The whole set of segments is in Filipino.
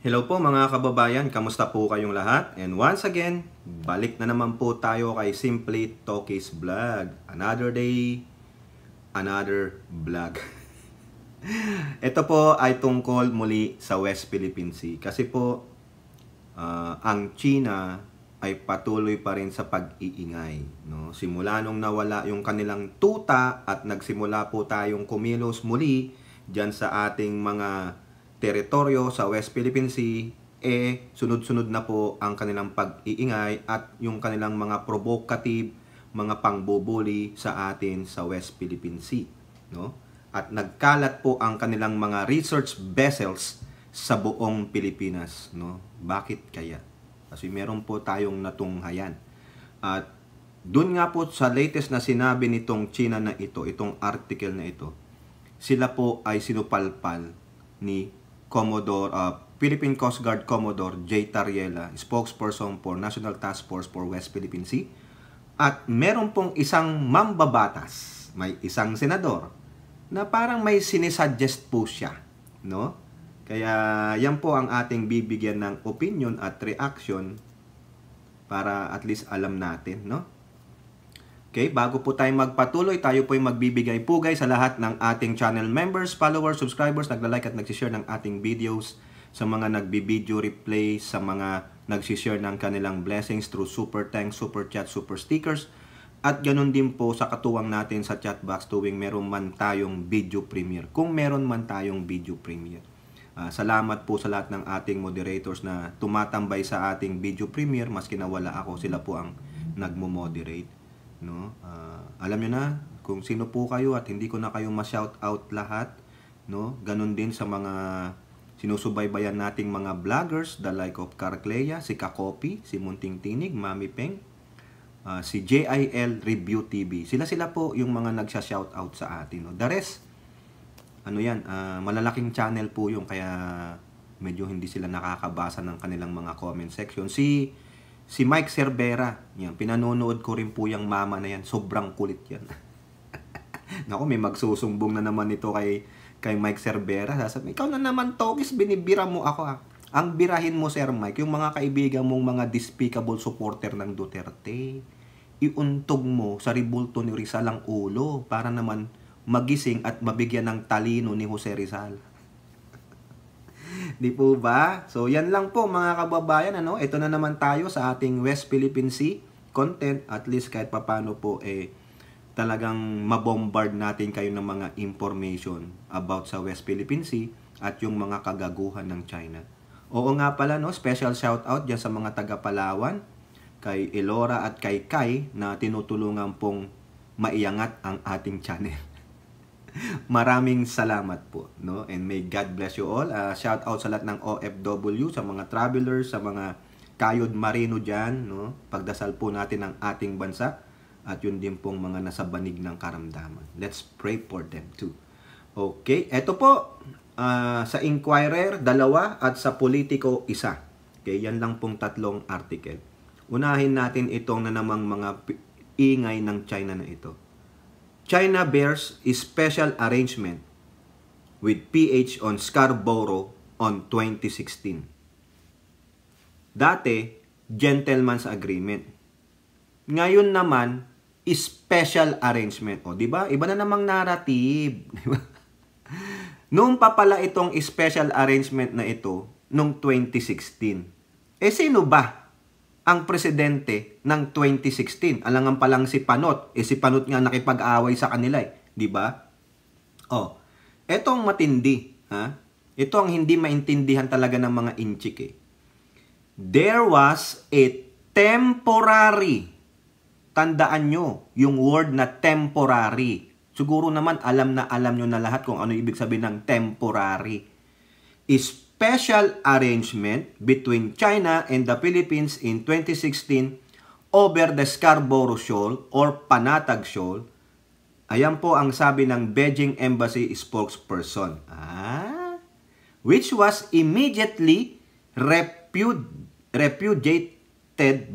Hello po mga kababayan, kamusta po kayong lahat? And once again, balik na naman po tayo kay Simply Talkies Vlog. Another day, another vlog. Ito po ay tungkol muli sa West Philippine Sea. Kasi po, uh, ang China ay patuloy pa rin sa pag-iingay. No? Simula nung nawala yung kanilang tuta at nagsimula po tayong kumilos muli Diyan sa ating mga teritoryo sa West Philippine Sea, eh sunod-sunod na po ang kanilang pag-iingay at yung kanilang mga provocative, mga pangboboli sa atin sa West Philippine Sea. No? At nagkalat po ang kanilang mga research vessels sa buong Pilipinas. No? Bakit kaya? Kasi meron po tayong natunghayan. At doon nga po sa latest na sinabi nitong China na ito, itong article na ito, sila po ay sinupalpal ni Commodore, uh, Philippine Coast Guard Commodore J. Tariela, spokesperson for National Task Force for West Philippine Sea. At meron pong isang mambabatas, may isang senador, na parang may sinisuggest po siya. No? Kaya yan po ang ating bibigyan ng opinion at reaction para at least alam natin. No? Okay, bago po tayo magpatuloy, tayo po ay magbibigay pugay sa lahat ng ating channel members, followers, subscribers, nagla-like at nagsishare ng ating videos sa mga nagbi-video replay, sa mga nagsishare ng kanilang blessings through super thanks, super chat, super stickers. At ganun din po sa katuwang natin sa chat box tuwing meron man tayong video premiere. Kung meron man tayong video premiere. Uh, salamat po sa lahat ng ating moderators na tumatambay sa ating video premiere maski nawala ako, sila po ang nagmo-moderate no? Uh, alam niyo na kung sino po kayo at hindi ko na kayo ma-shout out lahat, no? Ganun din sa mga sinusubaybayan nating mga vloggers, the like of Carcleya, si Kakopi, si Munting Tinig, Mami Peng, uh, si JIL Review TV. Sila-sila po yung mga nagsha-shout out sa atin, no? The rest ano yan, uh, malalaking channel po yung kaya medyo hindi sila nakakabasa ng kanilang mga comment section. Si Si Mike Cervera, yan, pinanonood ko rin po yung mama na yan. Sobrang kulit yan. Nako, may magsusumbong na naman ito kay, kay Mike Cervera. Sasabi, ikaw na naman, Tokis, binibira mo ako. Ah. Ang birahin mo, Sir Mike, yung mga kaibigan mong mga despicable supporter ng Duterte, iuntog mo sa ribulto ni Rizal ang ulo para naman magising at mabigyan ng talino ni Jose Rizal. Di po ba? So yan lang po mga kababayan. Ano? Ito na naman tayo sa ating West Philippine Sea content. At least kahit papano po eh talagang mabombard natin kayo ng mga information about sa West Philippine Sea at yung mga kagaguhan ng China. Oo nga pala no, special shout out dyan sa mga taga Palawan, kay Elora at kay Kai na tinutulungan pong maiangat ang ating channel. Maraming salamat po, no? And may God bless you all. Uh, shout out sa lahat ng OFW, sa mga travelers, sa mga kayod marino diyan, no? Pagdasal po natin ang ating bansa at yun din pong mga nasa banig ng karamdaman. Let's pray for them too. Okay, eto po uh, sa Inquirer dalawa at sa Politico isa. Okay, yan lang pong tatlong article. Unahin natin itong na namang mga ingay ng China na ito. China bears a special arrangement with PH on Scarborough on 2016. Dati, gentleman's agreement. Ngayon naman, special arrangement. O, di ba? Iba na namang narrative. Diba? Noon pa pala itong special arrangement na ito, noong 2016. Eh, sino ba ang presidente ng 2016. Alangan pa lang si Panot. Eh si Panot nga nakipag-away sa kanila eh. ba? Diba? Oh, etong matindi. Ha? Ito ang hindi maintindihan talaga ng mga inchik eh. There was a temporary. Tandaan nyo yung word na temporary. Siguro naman alam na alam nyo na lahat kung ano ibig sabihin ng temporary. Is special arrangement between China and the Philippines in 2016 over the Scarborough Shoal or Panatag Shoal. Ayan po ang sabi ng Beijing Embassy spokesperson. Ah, which was immediately repudiated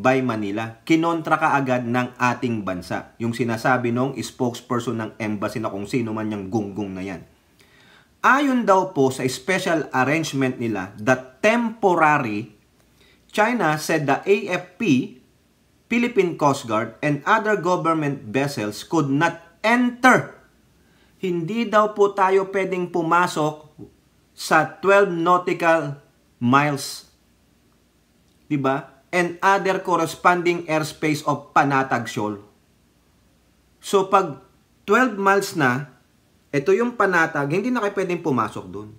by Manila. Kinontra ka agad ng ating bansa. Yung sinasabi nung spokesperson ng embassy na kung sino man yung gunggong na yan. Ayon daw po sa special arrangement nila, the temporary, China said the AFP, Philippine Coast Guard, and other government vessels could not enter. Hindi daw po tayo pwedeng pumasok sa 12 nautical miles. 'Di ba? and other corresponding airspace of Panatag Shoal. So pag 12 miles na, ito yung panatag, hindi na kayo pwedeng pumasok doon.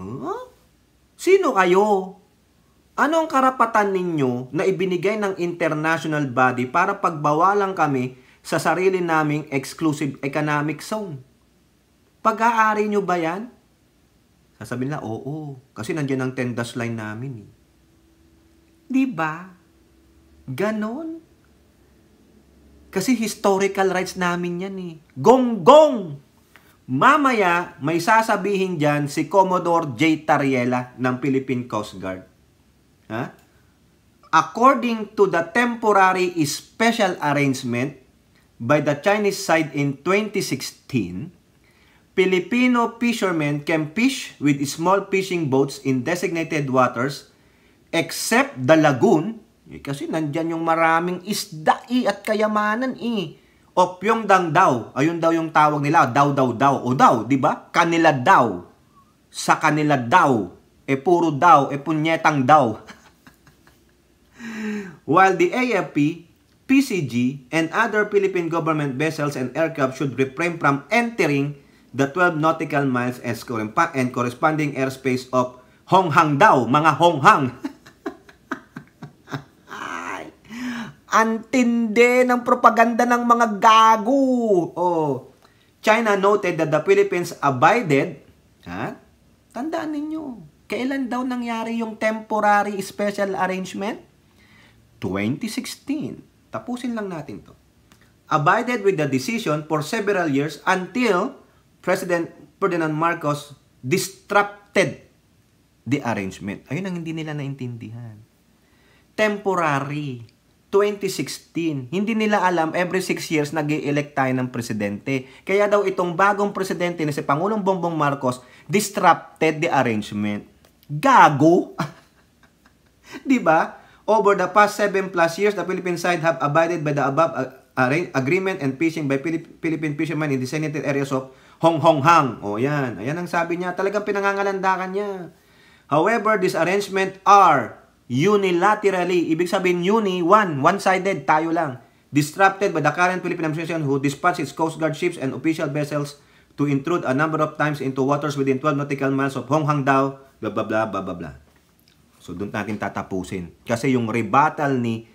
Huh? Sino kayo? Ano ang karapatan ninyo na ibinigay ng international body para pagbawalan kami sa sarili naming exclusive economic zone? Pag-aari nyo ba yan? Sasabihin nila, oo. Kasi nandiyan ang tendas line namin. Eh. Di ba? Ganon. Kasi historical rights namin yan eh. Gong, gong! Mamaya, may sasabihin dyan si Commodore J. Tariela ng Philippine Coast Guard. Ha? According to the temporary special arrangement by the Chinese side in 2016, Filipino fishermen can fish with small fishing boats in designated waters except the lagoon eh, kasi nandyan yung maraming isda eh, at kayamanan eh. Opyong dang daw. Ayun daw yung tawag nila. Daw, daw, daw. O daw, di ba? Kanila daw. Sa kanila daw. E puro daw. E punyetang daw. While the AFP, PCG, and other Philippine government vessels and aircraft should refrain from entering the 12 nautical miles and corresponding airspace of Honghang daw, mga Honghang. Antinde ng propaganda ng mga gago. Oh. China noted that the Philippines abided. Ha? Tandaan ninyo, kailan daw nangyari yung temporary special arrangement? 2016. Tapusin lang natin to. Abided with the decision for several years until President Ferdinand Marcos disrupted the arrangement. Ayun ang hindi nila naintindihan. Temporary 2016. Hindi nila alam, every 6 years nag elect tayo ng presidente. Kaya daw itong bagong presidente na si Pangulong Bongbong Marcos disrupted the arrangement. Gago! di ba? Over the past 7 plus years, the Philippine side have abided by the above uh, agreement and fishing by Philippine fishermen in designated areas of Hong Hong Hang. O yan, ayan ang sabi niya. Talagang pinangangalandakan niya. However, this arrangement are unilaterally. Ibig sabihin, uni, one, one-sided, tayo lang. Disrupted by the current Philippine administration who dispatched its Coast Guard ships and official vessels to intrude a number of times into waters within 12 nautical miles of Honghang Dao, blah, blah, blah, blah, blah, blah. So, doon natin tatapusin. Kasi yung rebuttal ni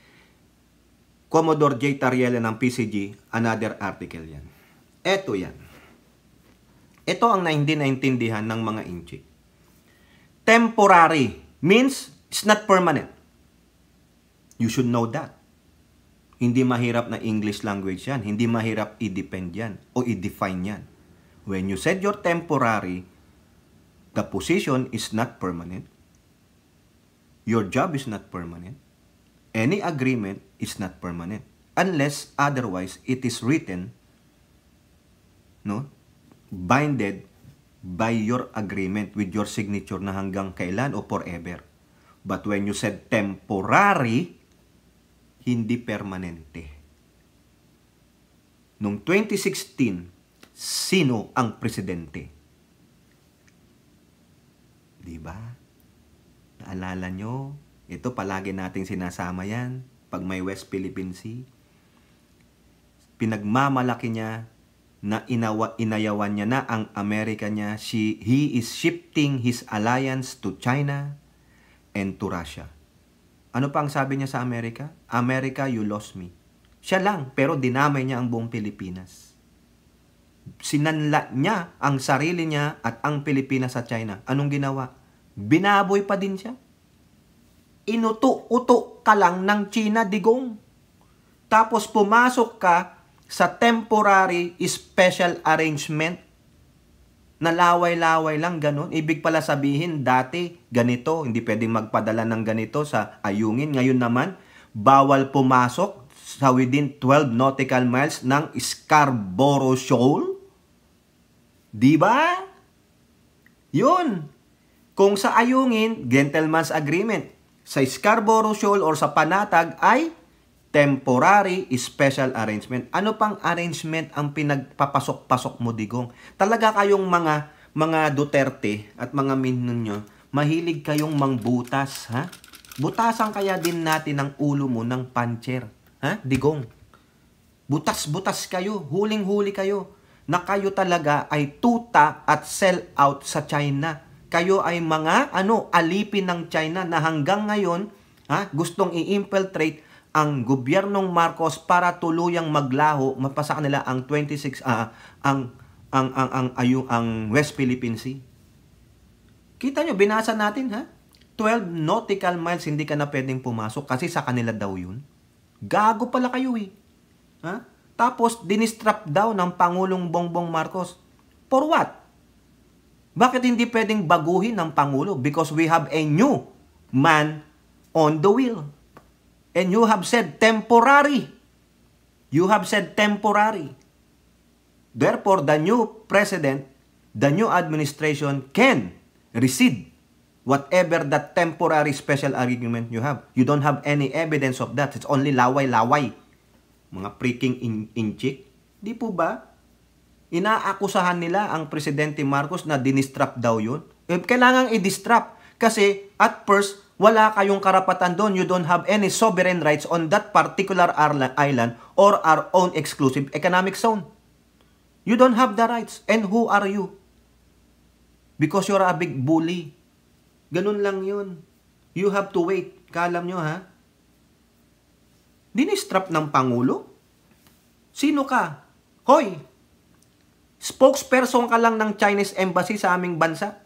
Commodore J. Tariela ng PCG, another article yan. Eto yan. Ito ang na hindi naintindihan ng mga inchik. Temporary means It's not permanent. You should know that. Hindi mahirap na English language yan. Hindi mahirap i-depend yan o i-define yan. When you said you're temporary, the position is not permanent. Your job is not permanent. Any agreement is not permanent unless otherwise it is written no binded by your agreement with your signature na hanggang kailan o forever. But when you said temporary, hindi permanente. Noong 2016, sino ang presidente? Di ba? Naalala nyo? Ito palagi nating sinasama yan pag may West Philippine Sea. Pinagmamalaki niya na inawa, inayawan niya na ang Amerika niya. She, he is shifting his alliance to China and to Russia. Ano pa ang sabi niya sa Amerika? America, you lost me. Siya lang, pero dinamay niya ang buong Pilipinas. Sinanla niya ang sarili niya at ang Pilipinas sa China. Anong ginawa? Binaboy pa din siya. Inuto-uto ka lang ng China, digong. Tapos pumasok ka sa temporary special arrangement nalaway-laway lang ganun. Ibig pala sabihin, dati ganito, hindi pwedeng magpadala ng ganito sa ayungin. Ngayon naman, bawal pumasok sa within 12 nautical miles ng Scarborough Shoal. Di ba? Yun. Kung sa ayungin, gentleman's agreement. Sa Scarborough Shoal or sa Panatag ay temporary special arrangement. Ano pang arrangement ang pinagpapasok-pasok mo digong? Talaga kayong mga mga Duterte at mga minun nyo, mahilig kayong mangbutas, ha? Butasan kaya din natin ang ulo mo ng puncher, ha? Digong. Butas-butas kayo, huling-huli kayo na kayo talaga ay tuta at sell out sa China. Kayo ay mga ano, alipin ng China na hanggang ngayon, ha, gustong i-infiltrate ang gobyernong Marcos para tuluyang maglaho mapasa nila ang 26 uh, ah, ang ang ang ang ayung ang West Philippine Sea. Kita nyo, binasa natin ha. 12 nautical miles hindi ka na pwedeng pumasok kasi sa kanila daw yun. Gago pala kayo eh. Ha? Tapos, dinistrap daw ng Pangulong Bongbong Marcos. For what? Bakit hindi pwedeng baguhin ng Pangulo? Because we have a new man on the wheel. And you have said temporary. You have said temporary. Therefore, the new president, the new administration can recede whatever that temporary special argument you have. You don't have any evidence of that. It's only laway-laway. Mga freaking in-cheek. In Di po ba? Inaakusahan nila ang Presidente Marcos na dinistrap daw yun. Eh, kailangang i-distrap. Kasi at first, wala kayong karapatan doon. You don't have any sovereign rights on that particular island or our own exclusive economic zone. You don't have the rights. And who are you? Because you're a big bully. Ganun lang yun. You have to wait. Kalam nyo ha? Dinistrap ng Pangulo? Sino ka? Hoy! Spokesperson ka lang ng Chinese Embassy sa aming bansa.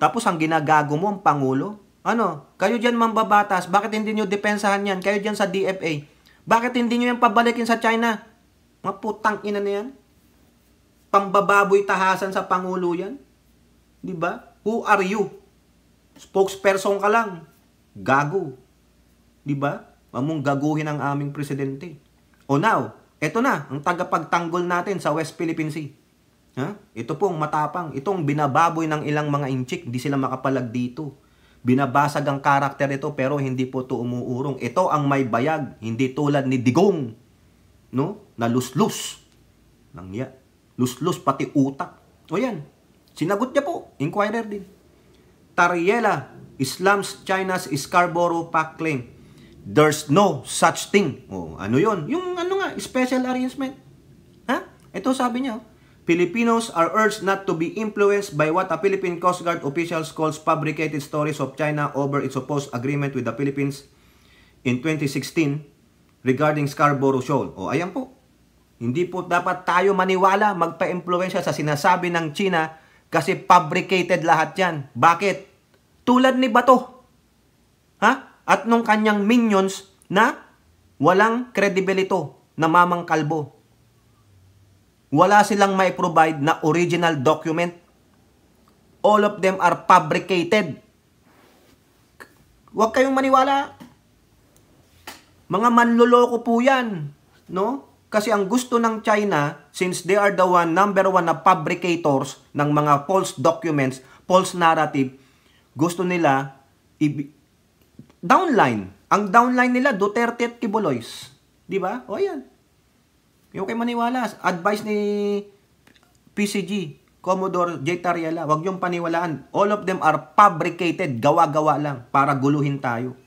Tapos ang ginagago mo ang Pangulo, ano? Kayo diyan mambabatas. Bakit hindi niyo depensahan yan? Kayo diyan sa DFA. Bakit hindi niyo yan pabalikin sa China? Mga putang ina na yan. Pambababoy tahasan sa Pangulo yan. Di ba? Who are you? Spokesperson ka lang. Gago. Di ba? Mamong gaguhin ang aming presidente. O now, eto na, ang tagapagtanggol natin sa West Philippine Sea. Ha? Ito pong matapang, itong binababoy ng ilang mga inchik, hindi sila makapalag dito. Binabasag ang karakter ito pero hindi po ito umuurong. Ito ang may bayag, hindi tulad ni Digong. No? Na luslus. Nangya. Luslus pati utak. O yan. Sinagot niya po. Inquirer din. Tariela, Islam's China's Scarborough Pact claim. There's no such thing. O, ano yon? Yung ano nga, special arrangement. Ha? Ito sabi niya. Oh. Filipinos are urged not to be influenced by what a Philippine Coast Guard officials calls fabricated stories of China over its supposed agreement with the Philippines in 2016 regarding Scarborough Shoal. O ayan po, hindi po dapat tayo maniwala magpa-impluensya sa sinasabi ng China kasi fabricated lahat yan. Bakit? Tulad ni Bato. Ha? At nung kanyang minions na walang kredibilito na mamang kalbo wala silang may provide na original document. All of them are fabricated. Huwag kayong maniwala. Mga manloloko po yan. No? Kasi ang gusto ng China, since they are the one, number one na fabricators ng mga false documents, false narrative, gusto nila downline. Ang downline nila, Duterte at Kibuloys. Di ba? O yan. Yung kay maniwala, advice ni PCG, Commodore J. Tariela, huwag niyong paniwalaan. All of them are fabricated, gawa-gawa lang para guluhin tayo.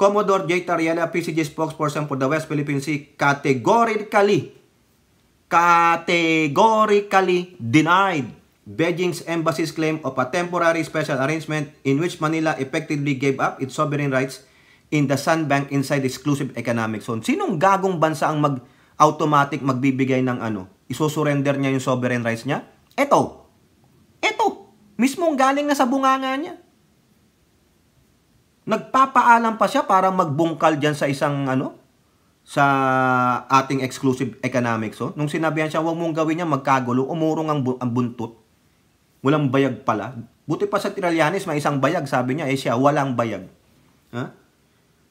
Commodore J. Tariela, PCG spokesperson for the West Philippine Sea, categorically, categorically denied Beijing's embassy's claim of a temporary special arrangement in which Manila effectively gave up its sovereign rights in the sandbank inside the exclusive economic zone. Sinong gagong bansa ang mag automatic magbibigay ng ano, isusurrender niya yung sovereign rights niya? Ito. Ito. Mismong galing na sa bunganga niya. Nagpapaalam pa siya para magbungkal diyan sa isang ano, sa ating exclusive economics. Oh. Nung sinabihan siya, huwag mong gawin niya, magkagulo, umurong ang, bu- ang buntot. Walang bayag pala. Buti pa sa Tiralianis, may isang bayag. Sabi niya, eh siya, walang bayag. Huh?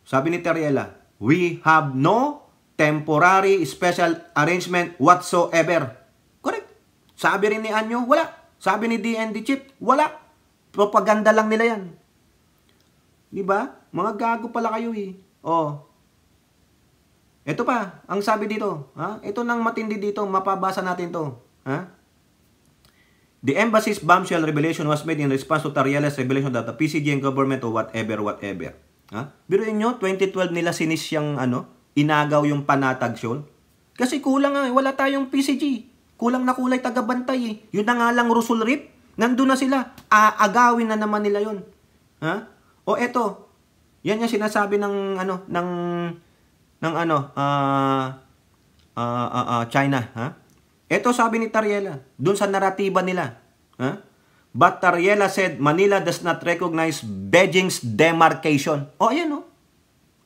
Sabi ni Teriela, we have no temporary special arrangement whatsoever. Correct. Sabi rin ni Anyo, wala. Sabi ni DND Chip, wala. Propaganda lang nila yan. Di ba? Mga gago pala kayo eh. Oh. Ito pa, ang sabi dito, ha? Ito nang matindi dito, mapabasa natin 'to, ha? The embassy's bombshell revelation was made in response to Tariella's revelation that the PCG and government or whatever, whatever. Ha? Biruin nyo, 2012 nila sinis siyang ano, inagaw yung panatagsyon? Kasi kulang nga, wala tayong PCG. Kulang na kulay tagabantay eh. Yun na nga lang Rusul Rip. Nandun na sila. Aagawin na naman nila yun. Ha? O eto, yan yung sinasabi ng ano ng ng ano uh, uh, uh, uh, China, ha? Ito sabi ni Tariela, dun sa naratiba nila, ha? But Tariela said Manila does not recognize Beijing's demarcation. O ayan oh.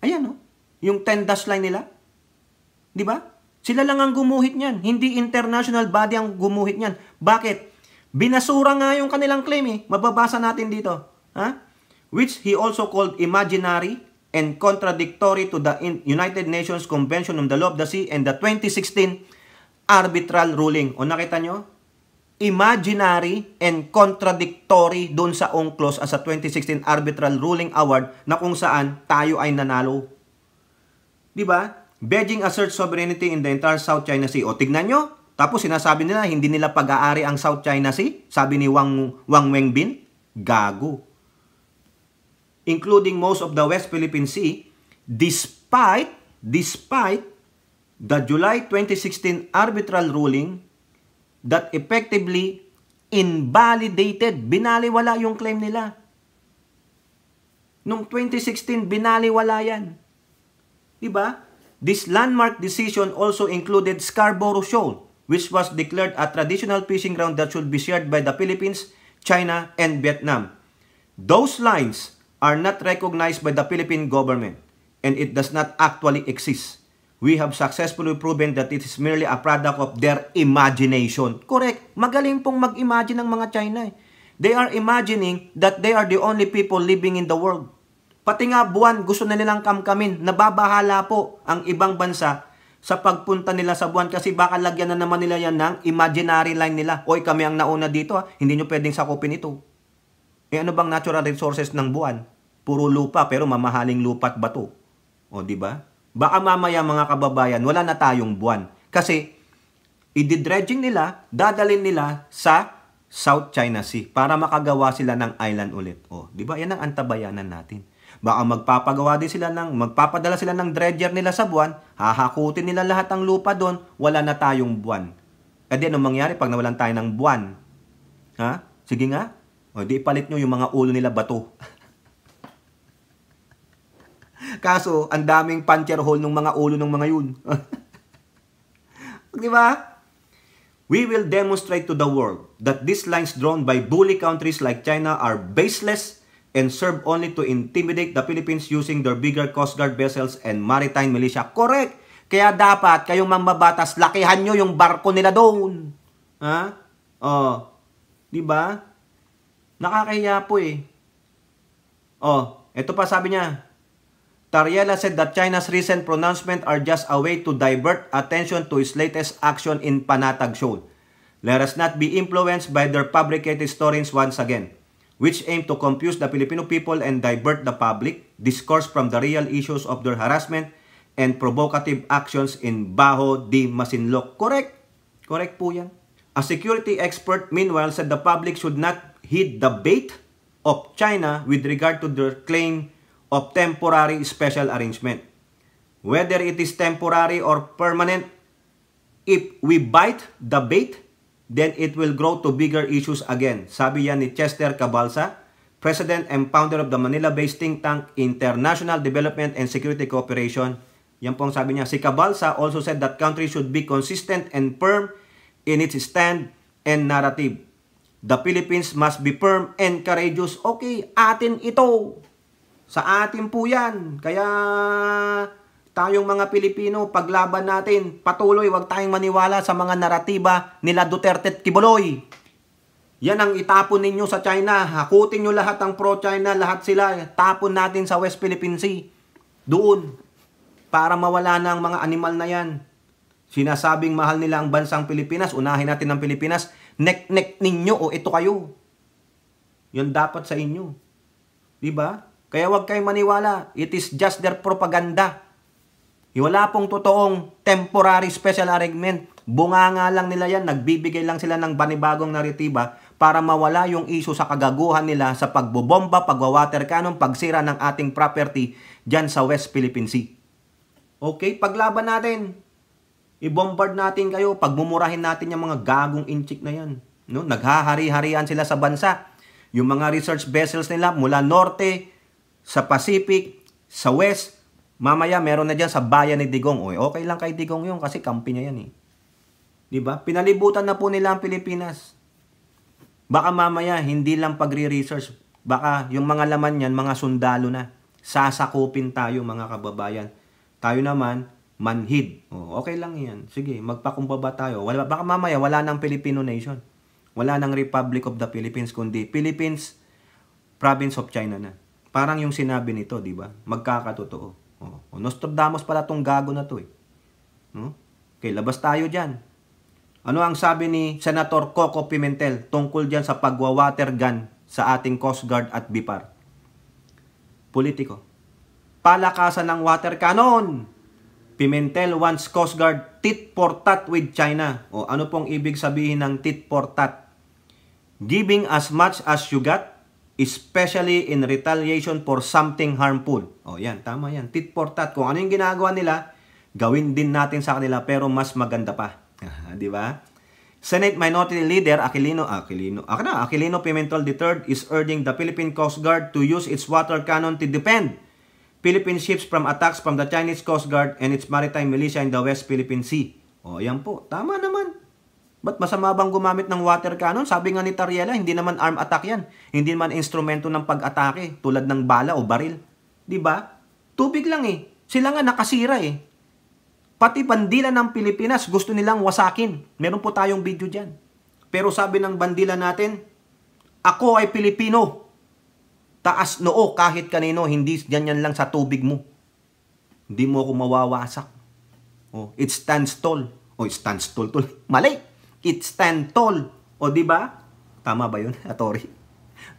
Ayan oh. Yung 10 dash line nila. Di ba? Sila lang ang gumuhit niyan. Hindi international body ang gumuhit niyan. Bakit? Binasura nga yung kanilang claim eh. Mababasa natin dito. Ha? Which he also called imaginary and contradictory to the United Nations Convention on the Law of the Sea and the 2016 arbitral ruling. O nakita nyo? Imaginary and contradictory doon sa UNCLOS as a 2016 arbitral ruling award na kung saan tayo ay nanalo Di ba? Beijing asserts sovereignty in the entire South China Sea. O tignan nyo, tapos sinasabi nila hindi nila pag-aari ang South China Sea, sabi ni Wang, Wang Wengbin. Gago. Including most of the West Philippine Sea, despite, despite the July 2016 arbitral ruling that effectively invalidated, binaliwala yung claim nila. Noong 2016, binaliwala yan. Diba? This landmark decision also included Scarborough Shoal, which was declared a traditional fishing ground that should be shared by the Philippines, China, and Vietnam. Those lines are not recognized by the Philippine government, and it does not actually exist. We have successfully proven that it is merely a product of their imagination. Correct. Magaling pong mag-imagine ng mga China. Eh. They are imagining that they are the only people living in the world. Pati nga buwan, gusto na nilang kamkamin. Nababahala po ang ibang bansa sa pagpunta nila sa buwan kasi baka lagyan na naman nila yan ng imaginary line nila. Oy, kami ang nauna dito ha. Ah. Hindi nyo pwedeng sakupin ito. E ano bang natural resources ng buwan? Puro lupa pero mamahaling lupa at bato. O di ba? Baka mamaya mga kababayan, wala na tayong buwan. Kasi ididredging nila, dadalin nila sa South China Sea para makagawa sila ng island ulit. O, di ba? Yan ang antabayanan natin. Baka magpapagawa din sila ng, magpapadala sila ng dredger nila sa buwan, hahakutin nila lahat ng lupa doon, wala na tayong buwan. E di anong mangyari pag nawalan tayo ng buwan? Ha? Sige nga. O di ipalit nyo yung mga ulo nila bato. Kaso, ang daming puncher hole ng mga ulo ng mga yun. di ba? We will demonstrate to the world that these lines drawn by bully countries like China are baseless and serve only to intimidate the Philippines using their bigger Coast Guard vessels and maritime militia. Correct! Kaya dapat kayong mambabatas, lakihan nyo yung barko nila doon. Ha? Oh. Di ba? Nakakahiya po eh. Oh, ito pa sabi niya. Tariela said that China's recent pronouncement are just a way to divert attention to its latest action in Panatag Shoal. Let us not be influenced by their fabricated stories once again which aim to confuse the Filipino people and divert the public discourse from the real issues of their harassment and provocative actions in Baho de Masinloc. Correct. Correct po yan. A security expert, meanwhile, said the public should not heed the bait of China with regard to their claim of temporary special arrangement. Whether it is temporary or permanent, if we bite the bait, then it will grow to bigger issues again. Sabi yan ni Chester Cabalsa, President and founder of the Manila-based think tank International Development and Security Cooperation. Yan po ang sabi niya. Si Cabalsa also said that country should be consistent and firm in its stand and narrative. The Philippines must be firm and courageous. Okay, atin ito. Sa atin po yan. Kaya Tayong mga Pilipino, paglaban natin, patuloy, huwag tayong maniwala sa mga naratiba nila Duterte at Kibuloy. Yan ang itapon ninyo sa China. Hakutin nyo lahat ang pro-China, lahat sila. Tapon natin sa West Philippine Sea. Doon. Para mawala na ang mga animal na yan. Sinasabing mahal nila ang bansang Pilipinas. Unahin natin ang Pilipinas. Nek-nek ninyo o ito kayo. Yan dapat sa inyo. Diba? Kaya huwag kayong maniwala. It is just their propaganda. Wala pong totoong temporary special arrangement. Bunga nga lang nila yan, nagbibigay lang sila ng banibagong naritiba para mawala yung iso sa kagaguhan nila sa pagbobomba, pagwawater cannon, pagsira ng ating property dyan sa West Philippine Sea. Okay, paglaban natin. I-bombard natin kayo, pagmumurahin natin yung mga gagong inchik na yan. No? Naghahari-harian sila sa bansa. Yung mga research vessels nila mula norte, sa Pacific, sa West, Mamaya meron na diyan sa bayan ni Digong. Oy, okay lang kay Digong 'yon kasi kampi niya yan eh. Di ba? Pinalibutan na po nila ang Pilipinas. Baka mamaya hindi lang pagre-research. Baka yung mga laman niyan, mga sundalo na. Sasakupin tayo mga kababayan. Tayo naman, manhid. Oh, okay lang yan. Sige, magpakumbaba tayo. Wala, baka mamaya wala nang Filipino nation. Wala nang Republic of the Philippines, kundi Philippines, province of China na. Parang yung sinabi nito, di ba? Magkakatotoo. Oh, Nostradamus pala tong gago na to eh. No? Okay, labas tayo diyan. Ano ang sabi ni Senator Coco Pimentel tungkol diyan sa pagwa-water gun sa ating Coast Guard at BIPAR? Politiko. Palakasan ng water cannon! Pimentel wants Coast Guard tit for tat with China. O ano pong ibig sabihin ng tit for tat? Giving as much as you got especially in retaliation for something harmful. O oh, yan, tama yan. Tit for tat. Kung ano yung ginagawa nila, gawin din natin sa kanila pero mas maganda pa. Di ba? Senate Minority Leader Aquilino, Aquilino, Aquilino, Aquilino Pimentel III is urging the Philippine Coast Guard to use its water cannon to defend Philippine ships from attacks from the Chinese Coast Guard and its maritime militia in the West Philippine Sea. O, oh, yan po. Tama naman. Ba't masama bang gumamit ng water cannon? Sabi nga ni Tariela, hindi naman arm attack yan. Hindi naman instrumento ng pag-atake tulad ng bala o baril. ba? Diba? Tubig lang eh. Sila nga nakasira eh. Pati bandila ng Pilipinas gusto nilang wasakin. Meron po tayong video dyan. Pero sabi ng bandila natin, ako ay Pilipino. Taas noo kahit kanino, hindi yan yan lang sa tubig mo. Hindi mo ako mawawasak. Oh, it stands tall. Oh, it stands tall tol. Malay! It stand tall. O di ba? Tama ba 'yun, Atori?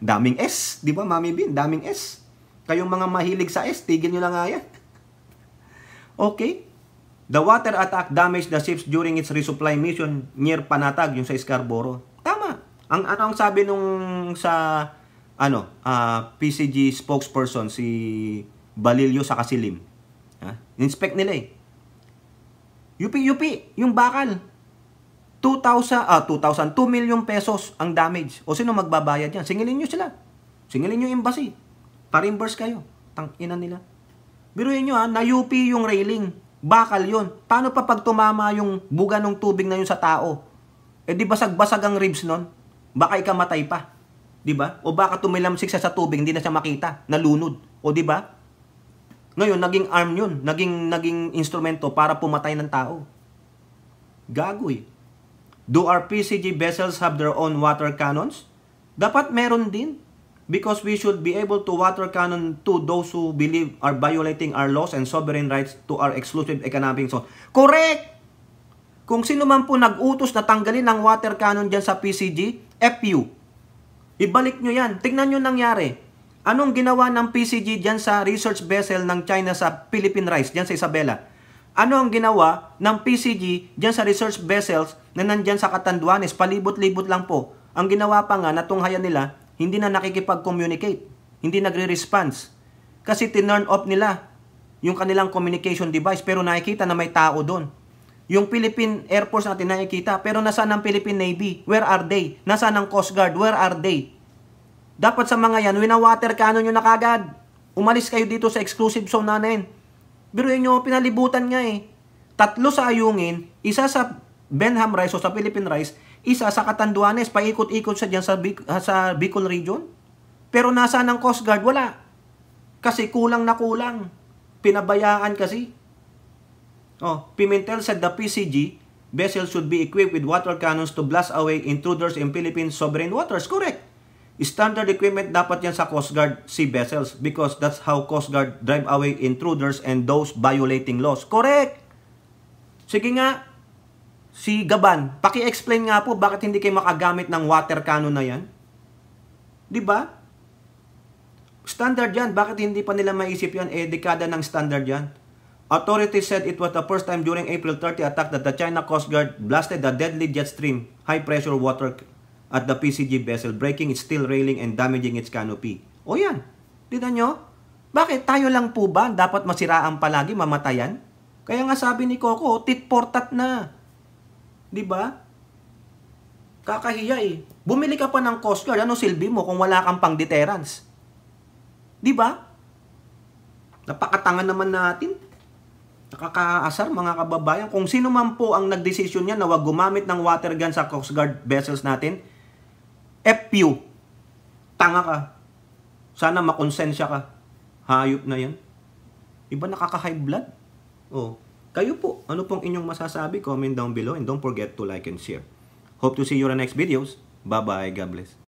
Daming S, di ba, Mami Bin? Daming S. Kayong mga mahilig sa S, tigil niyo na nga yan. okay? The water attack damaged the ships during its resupply mission near Panatag, yung sa Scarborough. Tama. Ang ano ang sabi nung sa ano, uh, ah, PCG spokesperson si Balilio sa Kasilim. Ha? Ah, inspect nila eh. Yupi, yupi, yung bakal. 2,000, ah, 2,000, 2 million pesos ang damage. O sino magbabayad yan? Singilin nyo sila. Singilin nyo embassy. Pa-reimburse kayo. Tang ina nila. Biruin nyo ha, ah, na-UP yung railing. Bakal yon. Paano pa pag tumama yung buga ng tubig na yun sa tao? E di basag-basag ang ribs nun? Baka ikamatay pa. Di ba? O baka tumilamsik siya sa tubig, hindi na siya makita. Nalunod. O di ba? Ngayon, naging arm yun. Naging, naging instrumento para pumatay ng tao. Gagoy. eh. Do our PCG vessels have their own water cannons? Dapat meron din. Because we should be able to water cannon to those who believe are violating our laws and sovereign rights to our exclusive economic zone. Correct! Kung sino man po nag-utos na tanggalin ang water cannon dyan sa PCG, FU. Ibalik nyo yan. Tingnan nyo nangyari. Anong ginawa ng PCG dyan sa research vessel ng China sa Philippine Rice, dyan sa Isabela? Ano ang ginawa ng PCG dyan sa research vessels na nandyan sa Katanduanes, palibot-libot lang po. Ang ginawa pa nga, natunghayan nila, hindi na nakikipag-communicate, hindi nagre-response. Kasi tinurn off nila yung kanilang communication device pero nakikita na may tao doon. Yung Philippine Air Force natin nakikita pero nasaan ang Philippine Navy? Where are they? Nasaan ang Coast Guard? Where are they? Dapat sa mga yan, winawater cannon nyo na kagad. Umalis kayo dito sa exclusive zone na Pero yun yung pinalibutan nga eh. Tatlo sa ayungin, isa sa Benham rice o sa Philippine rice, isa sa Katanduanes, paikot-ikot sa dyan sa, ah, sa Bicol region. Pero nasa ng Coast Guard? Wala. Kasi kulang na kulang. Pinabayaan kasi. Oh, Pimentel said the PCG vessel should be equipped with water cannons to blast away intruders in Philippine sovereign waters. Correct. Standard equipment dapat yan sa Coast Guard sea vessels because that's how Coast Guard drive away intruders and those violating laws. Correct. Sige nga, Si Gaban, paki-explain nga po bakit hindi kayo makagamit ng water cannon na yan. Di ba? Standard yan. Bakit hindi pa nila maiisip yan? Eh, dekada ng standard yan. Authorities said it was the first time during April 30 attack that the China Coast Guard blasted a deadly jet stream, high-pressure water at the PCG vessel, breaking its steel railing and damaging its canopy. O yan. Tignan nyo. Bakit tayo lang po ba dapat masiraan palagi, mamatayan? Kaya nga sabi ni Coco, tit for na. 'Di ba? Kakahiya eh. Bumili ka pa ng Coast Guard, ano silbi mo kung wala kang pang deterrence? 'Di ba? Napakatanga naman natin. Nakakaasar mga kababayan. Kung sino man po ang nagdesisyon niya na wag gumamit ng water gun sa Coast Guard vessels natin, FU. Tanga ka. Sana makonsensya ka. Hayop na 'yan. Iba nakaka-high blood. Oh. Kayo po, ano pong inyong masasabi? Comment down below and don't forget to like and share. Hope to see you in the next videos. Bye-bye. God bless.